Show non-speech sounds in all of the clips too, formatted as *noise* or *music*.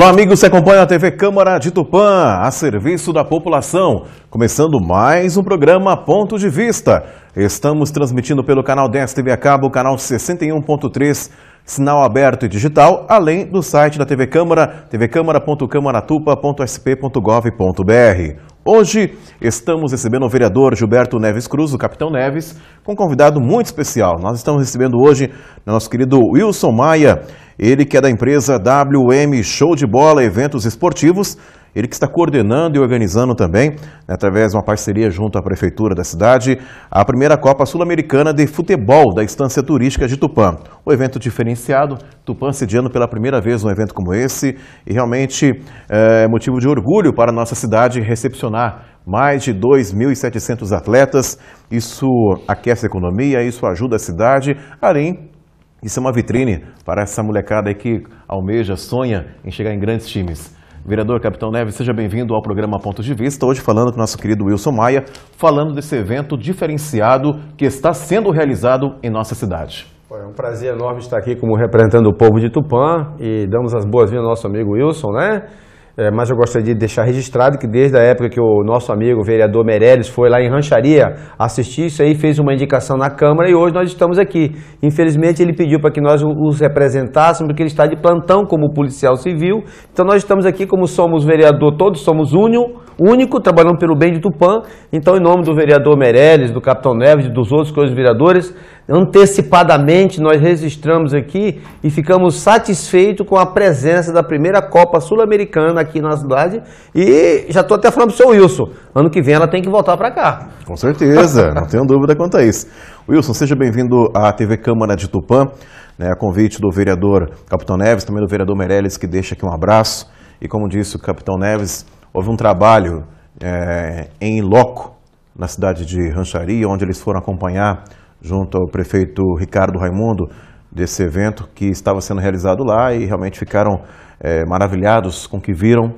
Olá, amigos, você acompanha a TV Câmara de Tupã, a serviço da população. Começando mais um programa Ponto de Vista. Estamos transmitindo pelo canal 10 TV a cabo, canal 61.3, sinal aberto e digital, além do site da TV Câmara, tvcâmara.câmaratupa.sp.gov.br. Hoje estamos recebendo o vereador Gilberto Neves Cruz, o Capitão Neves, com um convidado muito especial. Nós estamos recebendo hoje nosso querido Wilson Maia, ele que é da empresa WM Show de Bola Eventos Esportivos, ele que está coordenando e organizando também, né, através de uma parceria junto à Prefeitura da cidade, a primeira Copa Sul-Americana de Futebol da Estância Turística de Tupã. O um evento diferenciado, Tupã sediando pela primeira vez um evento como esse, e realmente eh, é motivo de orgulho para a nossa cidade recepcionar mais de 2.700 atletas. Isso aquece a economia, isso ajuda a cidade, além isso é uma vitrine para essa molecada aí que almeja, sonha em chegar em grandes times. Vereador Capitão Neves, seja bem-vindo ao programa Pontos de Vista. Hoje falando com nosso querido Wilson Maia, falando desse evento diferenciado que está sendo realizado em nossa cidade. É um prazer enorme estar aqui como representando o povo de Tupã e damos as boas-vindas ao nosso amigo Wilson, né? É, mas eu gostaria de deixar registrado que desde a época que o nosso amigo vereador Meirelles foi lá em Rancharia assistir isso aí, fez uma indicação na Câmara e hoje nós estamos aqui. Infelizmente ele pediu para que nós os representássemos, porque ele está de plantão como policial civil. Então nós estamos aqui como somos vereador, todos somos únion, único, trabalhando pelo bem de Tupã. Então, em nome do vereador Meirelles, do capitão Neves e dos outros coisas vereadores, antecipadamente nós registramos aqui e ficamos satisfeitos com a presença da primeira Copa Sul-Americana aqui na cidade. E já estou até falando para o seu Wilson, ano que vem ela tem que voltar para cá. Com certeza, *laughs* não tenho dúvida quanto a isso. Wilson, seja bem-vindo à TV Câmara de Tupã, né, a convite do vereador Capitão Neves, também do vereador Meirelles, que deixa aqui um abraço. E como disse o Capitão Neves, Houve um trabalho é, em loco na cidade de Rancharia, onde eles foram acompanhar, junto ao prefeito Ricardo Raimundo, desse evento que estava sendo realizado lá e realmente ficaram é, maravilhados com o que viram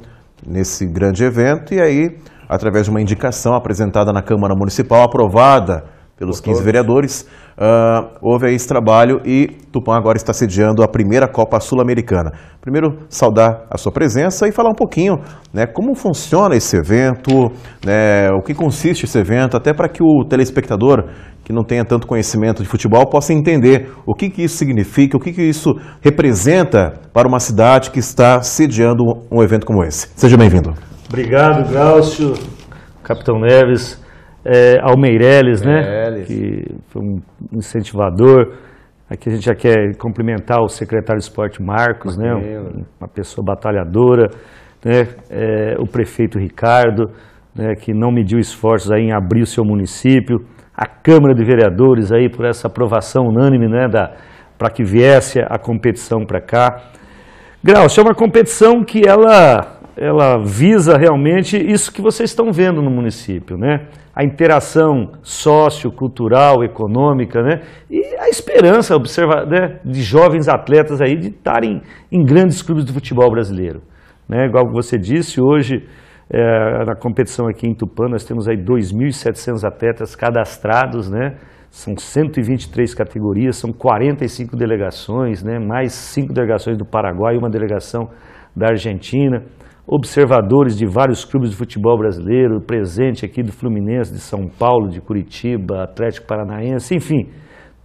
nesse grande evento. E aí, através de uma indicação apresentada na Câmara Municipal, aprovada pelos Botou. 15 vereadores. Uh, houve aí esse trabalho e Tupã agora está sediando a primeira Copa Sul-Americana. Primeiro, saudar a sua presença e falar um pouquinho né, como funciona esse evento, né, o que consiste esse evento, até para que o telespectador que não tenha tanto conhecimento de futebol possa entender o que, que isso significa, o que, que isso representa para uma cidade que está sediando um evento como esse. Seja bem-vindo. Obrigado, Glaucio, Capitão Neves é, ao Meirelles, né? Que foi um incentivador. Aqui a gente já quer cumprimentar o secretário de esporte Marcos, né? Uma pessoa batalhadora, né? É, o prefeito Ricardo, né? que não mediu esforços aí em abrir o seu município. A Câmara de Vereadores aí por essa aprovação unânime, né? Da, para que viesse a competição para cá. Grau, é uma competição que ela ela visa realmente isso que vocês estão vendo no município, né? A interação sociocultural, econômica, né? E a esperança observa, né? de jovens atletas aí de estarem em grandes clubes do futebol brasileiro. Né? Igual você disse, hoje é, na competição aqui em Tupã nós temos aí 2.700 atletas cadastrados, né? São 123 categorias, são 45 delegações, né? mais cinco delegações do Paraguai, uma delegação da Argentina observadores de vários clubes de futebol brasileiro, presente aqui do Fluminense, de São Paulo, de Curitiba, Atlético Paranaense, enfim,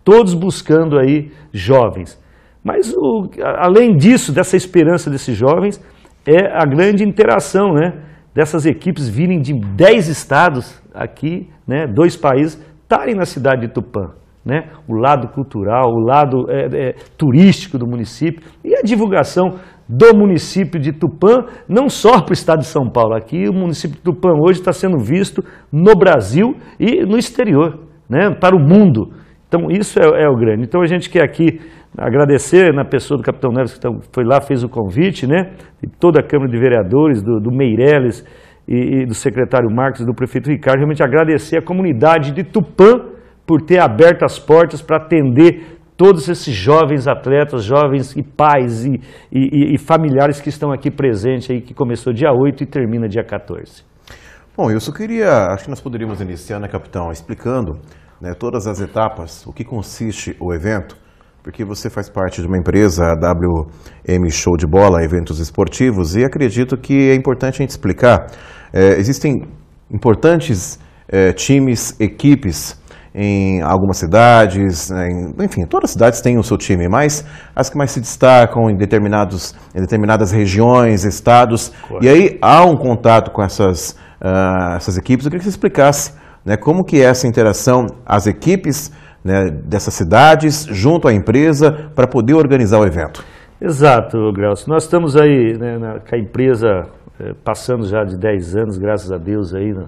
todos buscando aí jovens. Mas o, além disso, dessa esperança desses jovens, é a grande interação, né? Dessas equipes virem de 10 estados aqui, né? Dois países, estarem na cidade de Tupã. Né? o lado cultural, o lado é, é, turístico do município e a divulgação do município de Tupã, não só para o estado de São Paulo. Aqui o município de Tupã hoje está sendo visto no Brasil e no exterior, né, para o mundo. Então isso é, é o grande. Então a gente quer aqui agradecer na né, pessoa do Capitão Neves, que tá, foi lá, fez o convite, né, e toda a Câmara de Vereadores, do, do Meireles e, e do secretário Marcos e do prefeito Ricardo, realmente agradecer a comunidade de Tupã por ter aberto as portas para atender todos esses jovens atletas, jovens e pais e, e, e familiares que estão aqui presentes, aí, que começou dia 8 e termina dia 14. Bom, eu só queria, acho que nós poderíamos iniciar, né, capitão, explicando né, todas as etapas, o que consiste o evento, porque você faz parte de uma empresa, a WM Show de Bola, eventos esportivos, e acredito que é importante a gente explicar. É, existem importantes é, times, equipes, em algumas cidades, né, em, enfim, todas as cidades têm o seu time, mas as que mais se destacam em, determinados, em determinadas regiões, estados, claro. e aí há um contato com essas, uh, essas equipes. Eu queria que você explicasse né, como que é essa interação, as equipes né, dessas cidades junto à empresa para poder organizar o evento. Exato, Graucio. Nós estamos aí né, na, com a empresa eh, passando já de 10 anos, graças a Deus, aí, né,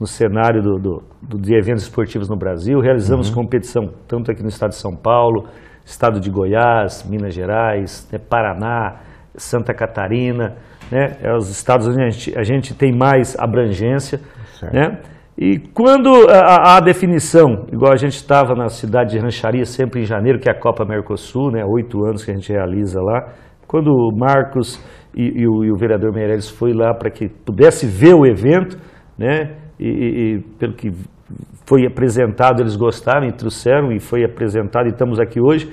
no cenário do, do, de eventos esportivos no Brasil. Realizamos uhum. competição tanto aqui no estado de São Paulo, estado de Goiás, Minas Gerais, né, Paraná, Santa Catarina. Né, é os estados onde a gente, a gente tem mais abrangência. Certo. Né? E quando a, a, definição, igual a gente estava na cidade de Rancharia, sempre em janeiro, que é a Copa Mercosul, né, oito anos que a gente realiza lá, quando o Marcos e, e, o, e o vereador Meirelles foi lá para que pudesse ver o evento, né, e, e pelo que foi apresentado, eles gostaram e trouxeram, e foi apresentado e estamos aqui hoje.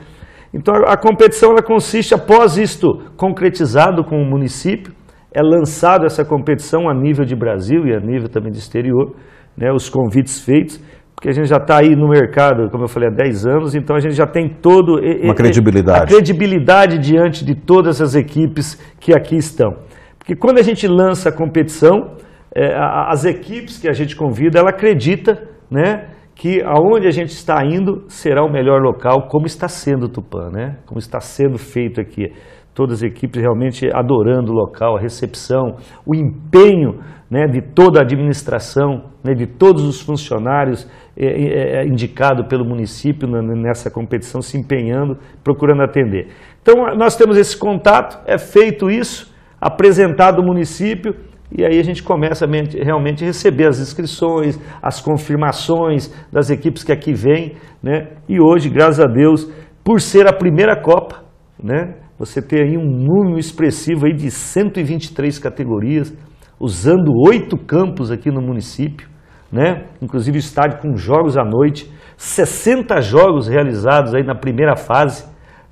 Então a competição ela consiste, após isto concretizado com o município, é lançada essa competição a nível de Brasil e a nível também de exterior, né, os convites feitos, porque a gente já está aí no mercado, como eu falei, há 10 anos, então a gente já tem todo... Uma credibilidade. credibilidade diante de todas as equipes que aqui estão. Porque quando a gente lança a competição, é, as equipes que a gente convida, ela acredita né, que aonde a gente está indo será o melhor local, como está sendo Tupã, né? como está sendo feito aqui. Todas as equipes realmente adorando o local, a recepção, o empenho né, de toda a administração, né, de todos os funcionários é, é, é indicado pelo município nessa competição, se empenhando, procurando atender. Então, nós temos esse contato, é feito isso, apresentado o município, e aí a gente começa realmente a receber as inscrições, as confirmações das equipes que aqui vêm, né? E hoje, graças a Deus, por ser a primeira Copa, né? Você tem aí um número expressivo aí de 123 categorias, usando oito campos aqui no município, né? Inclusive estádio com jogos à noite, 60 jogos realizados aí na primeira fase,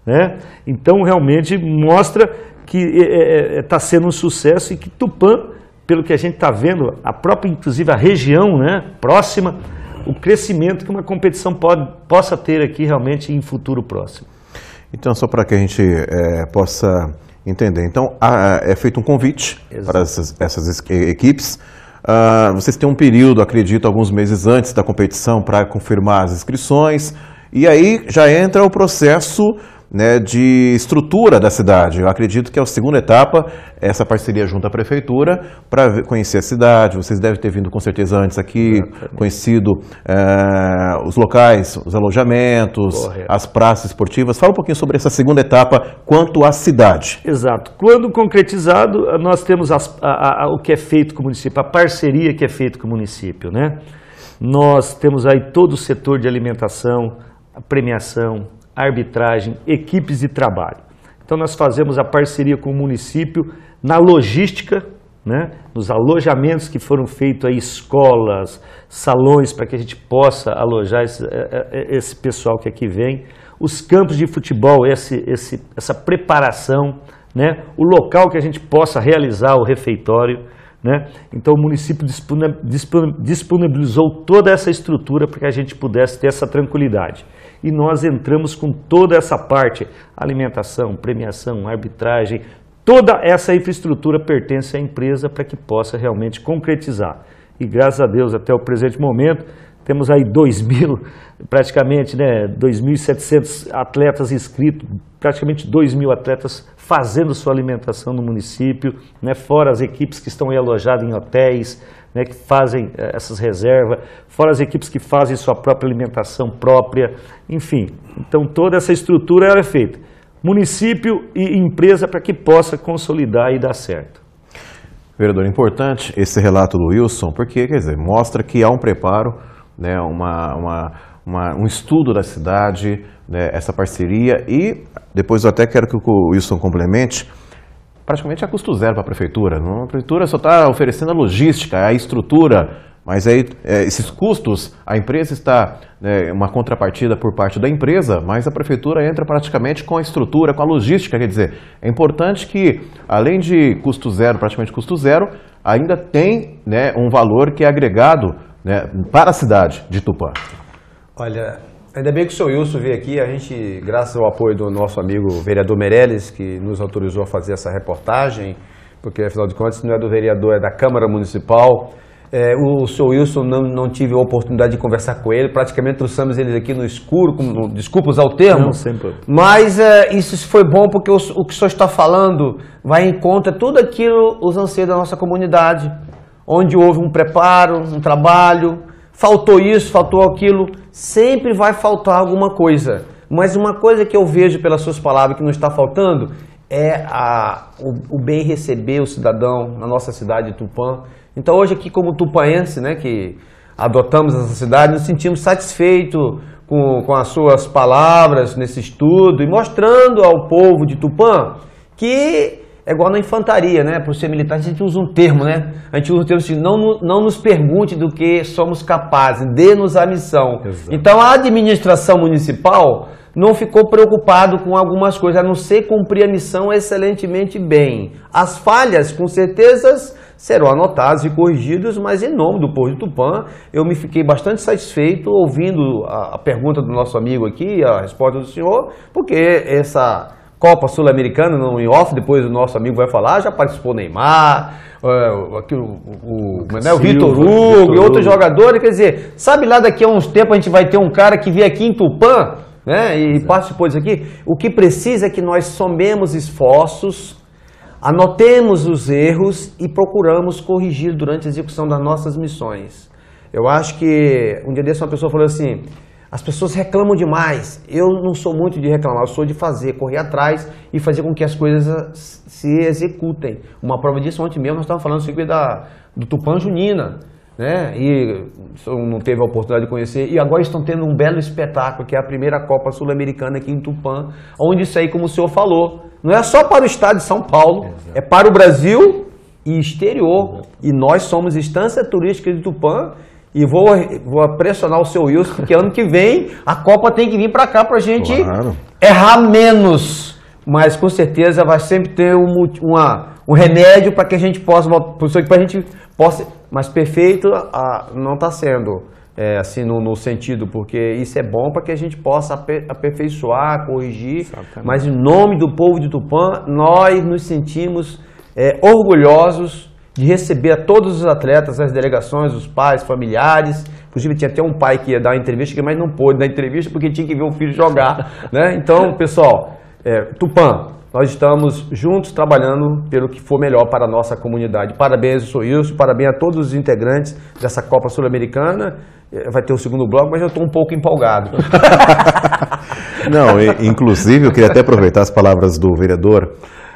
né? Então realmente mostra que está é, é, é tá sendo um sucesso e que Tupã pelo que a gente está vendo, a própria, inclusive a região né, próxima, o crescimento que uma competição pode, possa ter aqui realmente em futuro próximo. Então, só para que a gente é, possa entender. Então, é, é feito um convite Exato. para essas, essas equipes. Uh, vocês têm um período, acredito, alguns meses antes da competição para confirmar as inscrições. E aí já entra o processo né, de estrutura da cidade. Eu acredito que é a segunda etapa, essa parceria junto à prefeitura, para conhecer a cidade. Vocês devem ter vindo com certeza antes aqui, Exatamente. conhecido é, os locais, os alojamentos, Correto. as praças esportivas. Fala um pouquinho sobre essa segunda etapa quanto à cidade. Exato. Quando concretizado, nós temos as, a, a, o que é feito com o município, a parceria que é feita com o município. Né? Nós temos aí todo o setor de alimentação, premiação, arbitragem, equipes de trabalho. Então nós fazemos a parceria com o município na logística, né, nos alojamentos que foram feitos aí, escolas, salões, para que a gente possa alojar esse, eh, eh, eh, esse, pessoal que aqui vem. Os campos de futebol, esse, esse, essa preparação, né, o local que a gente possa realizar o refeitório. Né? Então o município disponibilizou toda essa estrutura para que a gente pudesse ter essa tranquilidade. E nós entramos com toda essa parte, alimentação, premiação, arbitragem, toda essa infraestrutura pertence à empresa para que possa realmente concretizar. E graças a Deus, até o presente momento, temos aí 2 mil, praticamente, né, 2.700 atletas inscritos, praticamente 2 mil atletas fazendo sua alimentação no município, né, fora as equipes que estão alojadas em hotéis, né, que fazem eh, essas reservas, fora as equipes que fazem sua própria alimentação própria, enfim. Então toda essa estrutura ela é feita. Município e empresa para que possa consolidar e dar certo. Vereador, importante esse relato do Wilson, porque quer dizer, mostra que há um preparo né, uma, uma, uma, um estudo da cidade, né, essa parceria e depois eu até quero que o Wilson complemente, praticamente a custo zero para a prefeitura. A prefeitura só está oferecendo a logística, a estrutura, mas aí é, esses custos, a empresa está, né, uma contrapartida por parte da empresa, mas a prefeitura entra praticamente com a estrutura, com a logística, quer dizer, é importante que, além de custo zero, praticamente custo zero, ainda tem né, um valor que é agregado né, para a cidade de Tupã? Olha, ainda bem que o senhor Wilson veio aqui. A gente, graças ao apoio do nosso amigo vereador Meirelles, que nos autorizou a fazer essa reportagem, porque afinal de contas não é do vereador, é da Câmara Municipal. É, o senhor Wilson não, não tive a oportunidade de conversar com ele, praticamente trouxemos ele aqui no escuro, com, no, desculpa usar o termo. Não, sempre. Mas é, isso foi bom porque o, o que o senhor está falando vai em conta tudo aquilo, os anseios da nossa comunidade onde houve um preparo, um trabalho, faltou isso, faltou aquilo, sempre vai faltar alguma coisa. Mas uma coisa que eu vejo pelas suas palavras que não está faltando é a, o, o, bem receber o cidadão na nossa cidade de Tupã. Então hoje aqui como tupaense, né, que adotamos essa cidade, nos sentimos satisfeitos com, com as suas palavras nesse estudo e mostrando ao povo de Tupã que é igual na infantaria, né? Por ser militar, a gente usa um termo, né? A gente usa o um termo assim, não, não nos pergunte do que somos capazes, dê-nos a missão. Exato. Então a administração municipal não ficou preocupado com algumas coisas, a não ser cumprir a missão excelentemente bem. As falhas, com certezas, serão anotadas e corrigidas, mas em nome do povo de Tupã, eu me fiquei bastante satisfeito ouvindo a, a pergunta do nosso amigo aqui, a resposta do senhor, porque essa Copa Sul-Americana no em off, depois o nosso amigo vai falar, ah, já participou Neymar, uh, aqui, o, o, o, é, né, o Vitor Hugo e outros jogadores, quer dizer, sabe lá daqui a uns tempos a gente vai ter um cara que veio aqui em Tupã, né, e Exato. participou disso aqui. O que precisa é que nós somemos esforços, anotemos os erros e procuramos corrigir durante a execução das nossas missões. Eu acho que um dia desse uma pessoa falou assim, as pessoas reclamam demais. Eu não sou muito de reclamar, eu sou de fazer, correr atrás e fazer com que as coisas se executem. Uma prova disso ontem mesmo nós estávamos falando sobre da do Tupã Junina, né? E não teve a oportunidade de conhecer. E agora estão tendo um belo espetáculo, que é a primeira Copa Sul-Americana aqui em Tupã, onde isso aí, como o senhor falou, não é só para o estado de São Paulo, Exato. é para o Brasil e exterior. Exato. E nós somos instância turística de Tupã e vou, vou pressionar o seu Wilson, porque ano que vem a Copa tem que vir para cá para a gente claro. errar menos. Mas com certeza vai sempre ter um, uma, um remédio para que a gente possa, uma a gente possa. Mas perfeito a, não está sendo. É, assim no, no, sentido, porque isso é bom para que a gente possa aper, aperfeiçoar, corrigir. Exatamente. Mas em nome do povo de Tupã, nós nos sentimos é, orgulhosos de receber a todos os atletas, as delegações, os pais, familiares. Inclusive tinha até um pai que ia dar uma entrevista, mas não pôde dar entrevista porque tinha que ver o filho jogar. *laughs* né? Então, pessoal, é, Tupã, nós estamos juntos trabalhando pelo que for melhor para a nossa comunidade. Parabéns, eu sou parabéns a todos os integrantes dessa Copa Sul-Americana. É, vai ter o segundo bloco, mas eu estou um pouco empolgado. *laughs* não, inclusive eu queria até aproveitar as palavras do vereador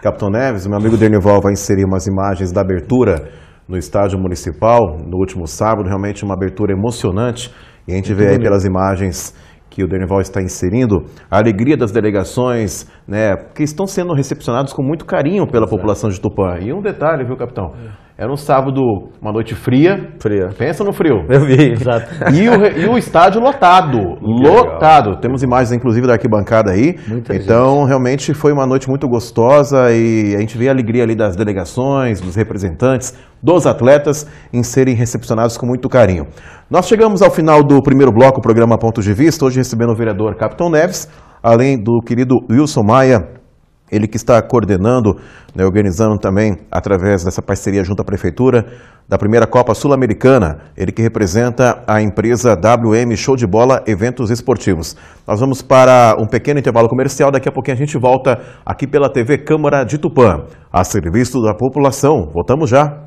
Capitão Neves, meu amigo Dernival vai inserir umas imagens da abertura no estádio municipal no último sábado, realmente uma abertura emocionante. E a gente Muito vê bonito. aí pelas imagens que o Denival está inserindo, a alegria das delegações, né, que estão sendo recepcionados com muito carinho pela população de Tupã. E um detalhe, viu, capitão? É. Era um sábado, uma noite fria. Fria. Pensa no frio. Eu vi. Exato. *laughs* E o, e o estádio lotado. lotado. Legal. Temos imagens, inclusive, da arquibancada aí. Muita então, gente. realmente foi uma noite muito gostosa e a gente vê a alegria ali das delegações, dos representantes, dos atletas em serem recepcionados com muito carinho. Nós chegamos ao final do primeiro bloco, o programa Ponto de Vista, hoje recebendo o vereador Capitão Neves, além do querido Wilson Maia, ele que está coordenando, né, organizando também, através dessa parceria junto à Prefeitura, da primeira Copa Sul-Americana. Ele que representa a empresa WM Show de Bola Eventos Esportivos. Nós vamos para um pequeno intervalo comercial. Daqui a pouquinho a gente volta aqui pela TV Câmara de Tupã, a serviço da população. Voltamos já.